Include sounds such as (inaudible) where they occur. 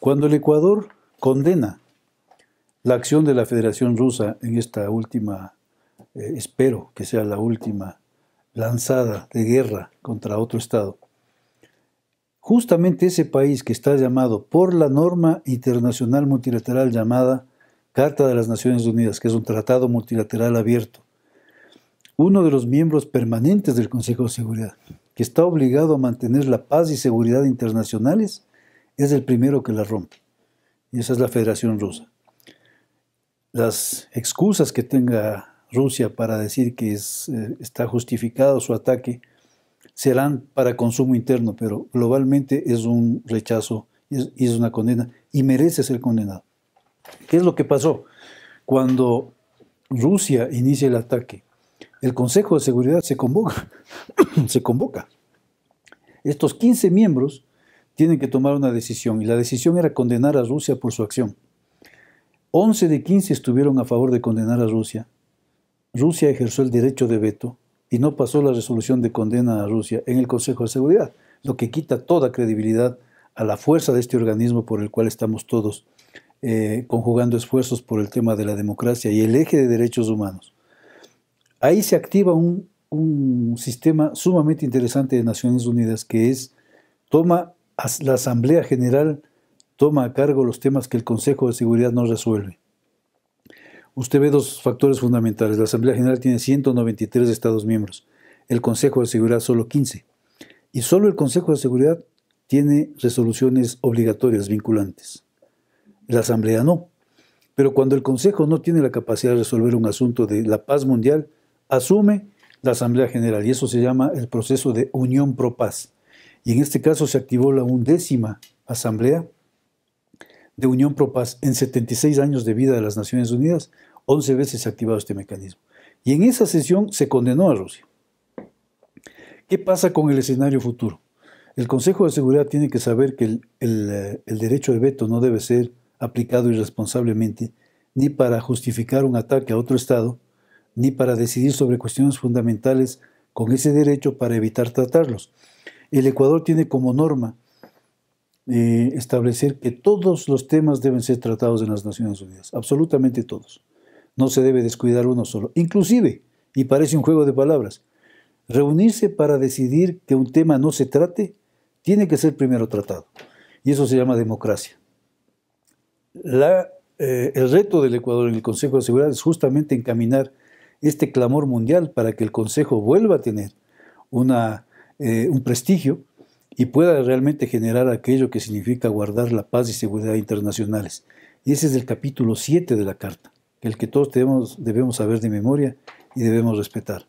Cuando el Ecuador condena la acción de la Federación Rusa en esta última, eh, espero que sea la última lanzada de guerra contra otro Estado, justamente ese país que está llamado por la norma internacional multilateral llamada Carta de las Naciones Unidas, que es un tratado multilateral abierto, uno de los miembros permanentes del Consejo de Seguridad, que está obligado a mantener la paz y seguridad internacionales, es el primero que la rompe. Y esa es la Federación Rusa. Las excusas que tenga Rusia para decir que eh, está justificado su ataque serán para consumo interno, pero globalmente es un rechazo y es, una condena y merece ser condenado. ¿Qué es lo que pasó? Cuando Rusia inicia el ataque, el Consejo de Seguridad se convoca, (coughs) se convoca. Estos 15 miembros tienen que tomar una decisión y la decisión era condenar a Rusia por su acción. 11 de 15 estuvieron a favor de condenar a Rusia. Rusia ejerció el derecho de veto y no pasó la resolución de condena a Rusia en el Consejo de Seguridad, lo que quita toda credibilidad a la fuerza de este organismo por el cual estamos todos eh, conjugando esfuerzos por el tema de la democracia y el eje de derechos humanos. Ahí se activa un, un sistema sumamente interesante de Naciones Unidas que es toma la Asamblea General toma a cargo los temas que el Consejo de Seguridad no resuelve. Usted ve dos factores fundamentales. La Asamblea General tiene 193 Estados miembros, el Consejo de Seguridad solo 15. Y solo el Consejo de Seguridad tiene resoluciones obligatorias, vinculantes. La Asamblea no. Pero cuando el Consejo no tiene la capacidad de resolver un asunto de la paz mundial, asume la Asamblea General y eso se llama el proceso de unión pro paz y en este caso se activó la undécima Asamblea de Unión Pro Paz en 76 años de vida de las Naciones Unidas, 11 veces se ha activado este mecanismo. Y en esa sesión se condenó a Rusia. ¿Qué pasa con el escenario futuro? El Consejo de Seguridad tiene que saber que el, el derecho de veto no debe ser aplicado irresponsablemente, ni para justificar un ataque a otro Estado, ni para decidir sobre cuestiones fundamentales con ese derecho para evitar tratarlos. El Ecuador tiene como norma eh, establecer que todos los temas deben ser tratados en las Naciones Unidas, absolutamente todos. No se debe descuidar uno solo. Inclusive, y parece un juego de palabras, reunirse para decidir que un tema no se trate tiene que ser primero tratado. Y eso se llama democracia. Eh, el reto del Ecuador en el Consejo de Seguridad es justamente encaminar este clamor mundial para que el Consejo vuelva a tener una eh, un prestigio y pueda realmente generar aquello que significa guardar la paz y seguridad internacionales. Y ese es el capítulo 7 de la Carta, el que todos debemos, debemos saber de memoria y debemos respetar.